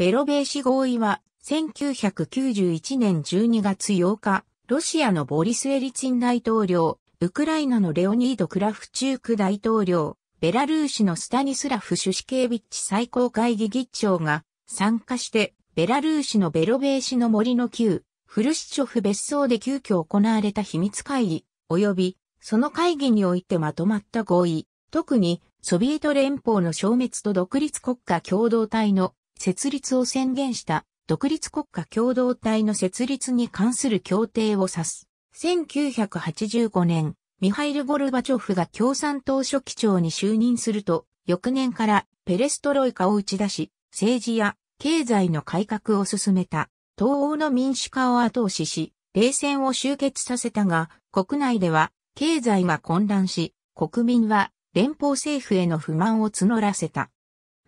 ベロベーシ合意は、1991年12月8日、ロシアのボリス・エリツィン大統領、ウクライナのレオニード・クラフチューク大統領、ベラルーシのスタニスラフ・シュシケービッチ最高会議議長が参加して、ベラルーシのベロベーシの森の旧、フルシチョフ別荘で急遽行われた秘密会議、及び、その会議においてまとまった合意、特に、ソビエト連邦の消滅と独立国家共同体の設立を宣言した独立国家共同体の設立に関する協定を指す。1985年、ミハイル・ゴルバチョフが共産党書記長に就任すると、翌年からペレストロイカを打ち出し、政治や経済の改革を進めた。東欧の民主化を後押しし、冷戦を終結させたが、国内では経済が混乱し、国民は連邦政府への不満を募らせた。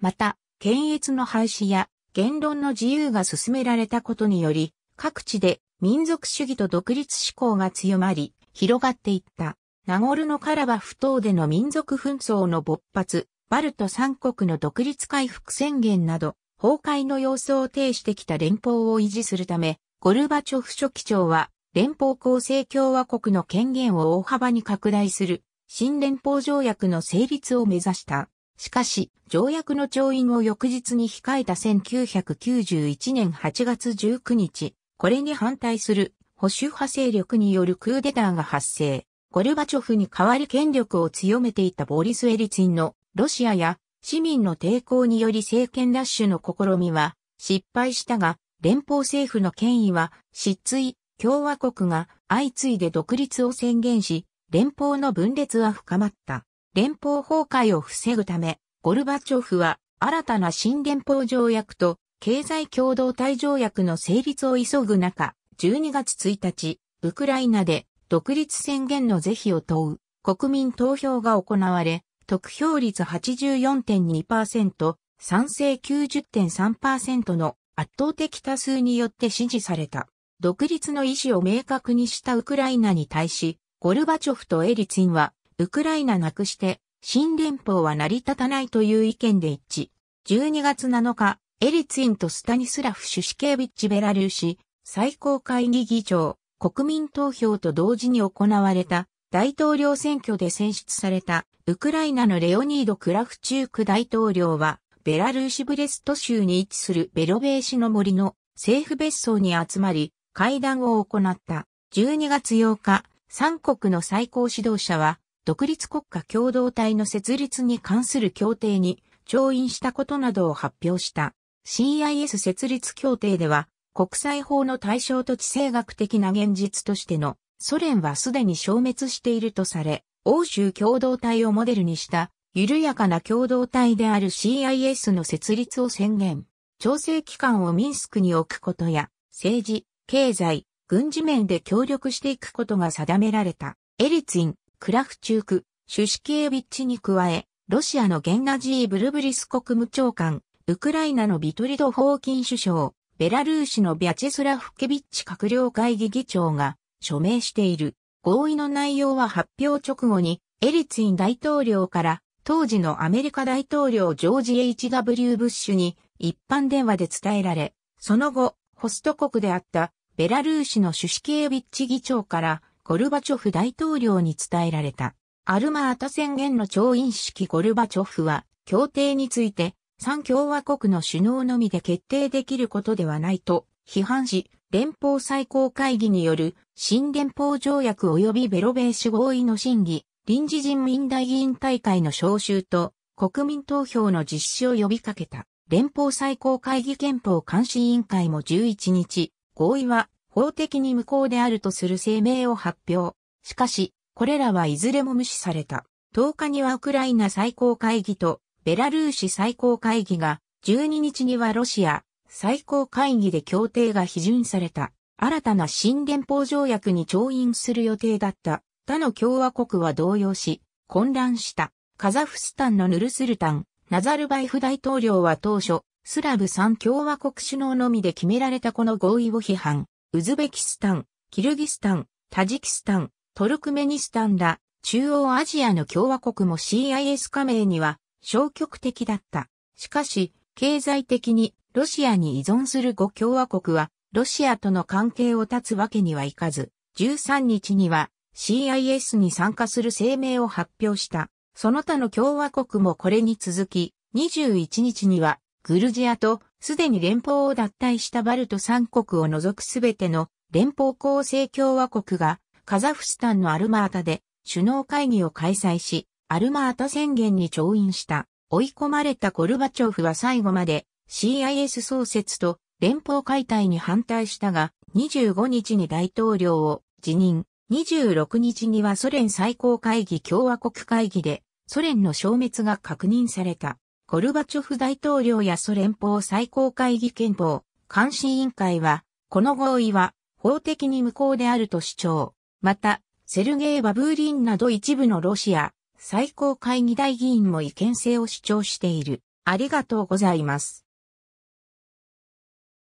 また、検閲の廃止や言論の自由が進められたことにより、各地で民族主義と独立志向が強まり、広がっていった。ナゴルノカラバフ島での民族紛争の勃発、バルト三国の独立回復宣言など、崩壊の様相を呈してきた連邦を維持するため、ゴルバチョフ書記長は、連邦構成共和国の権限を大幅に拡大する、新連邦条約の成立を目指した。しかし、条約の調印を翌日に控えた1991年8月19日、これに反対する保守派勢力によるクーデターが発生。ゴルバチョフに代わり権力を強めていたボリス・エリツィンのロシアや市民の抵抗により政権奪取の試みは失敗したが、連邦政府の権威は失墜、共和国が相次いで独立を宣言し、連邦の分裂は深まった。連邦崩壊を防ぐため、ゴルバチョフは新たな新連邦条約と経済共同体条約の成立を急ぐ中、12月1日、ウクライナで独立宣言の是非を問う国民投票が行われ、得票率84.2%、賛成90.3%の圧倒的多数によって支持された。独立の意思を明確にしたウクライナに対し、ゴルバチョフとエリツィンはウクライナなくして新連邦は成り立たないという意見で一致。12月7日、エリツィンとスタニスラフ・シュシケービッチ・ベラルーシ最高会議議長、国民投票と同時に行われた大統領選挙で選出されたウクライナのレオニード・クラフチューク大統領はベラルーシブレスト州に位置するベロベーシの森の政府別荘に集まり会談を行った12月8日、三国の最高指導者は独立国家共同体の設立に関する協定に調印したことなどを発表した CIS 設立協定では国際法の対象と地政学的な現実としてのソ連はすでに消滅しているとされ欧州共同体をモデルにした緩やかな共同体である CIS の設立を宣言調整機関をミンスクに置くことや政治、経済、軍事面で協力していくことが定められたエリツィンクラフチューク、シュシキエビッチに加え、ロシアのゲンナジー・ブルブリス国務長官、ウクライナのビトリド・ホーキン首相、ベラルーシのビャチェスラ・フケビッチ閣僚会議議長が署名している。合意の内容は発表直後に、エリツィン大統領から当時のアメリカ大統領ジョージ・ H.W. ブッシュに一般電話で伝えられ、その後、ホスト国であったベラルーシのシュシキエビッチ議長からゴルバチョフ大統領に伝えられた。アルマータ宣言の調印式ゴルバチョフは、協定について、三共和国の首脳のみで決定できることではないと批判し、連邦最高会議による新連邦条約及びベロベーシ合意の審議、臨時人民大議員大会の招集と国民投票の実施を呼びかけた。連邦最高会議憲法監視委員会も11日、合意は法的に無効であるとする声明を発表。しかし、これらはいずれも無視された。10日にはウクライナ最高会議とベラルーシ最高会議が、12日にはロシア最高会議で協定が批准された。新たな新連邦条約に調印する予定だった他の共和国は動揺し、混乱した。カザフスタンのヌルスルタン、ナザルバイフ大統領は当初、スラブ3共和国首脳のみで決められたこの合意を批判。ウズベキスタン、キルギスタン、タジキスタン、トルクメニスタンら中央アジアの共和国も CIS 加盟には消極的だった。しかし、経済的にロシアに依存する5共和国はロシアとの関係を断つわけにはいかず、13日には CIS に参加する声明を発表した。その他の共和国もこれに続き、21日にはグルジアとすでに連邦を脱退したバルト3国を除くすべての連邦構成共和国がカザフスタンのアルマータで首脳会議を開催し、アルマータ宣言に調印した追い込まれたゴルバチョフは最後まで CIS 創設と連邦解体に反対したが、25日に大統領を辞任、26日にはソ連最高会議共和国会議でソ連の消滅が確認された。ゴルバチョフ大統領やソ連邦最高会議憲法監視委員会は、この合意は法的に無効であると主張。また、セルゲイ・バブーリンなど一部のロシア最高会議大議員も違憲性を主張している。ありがとうございます。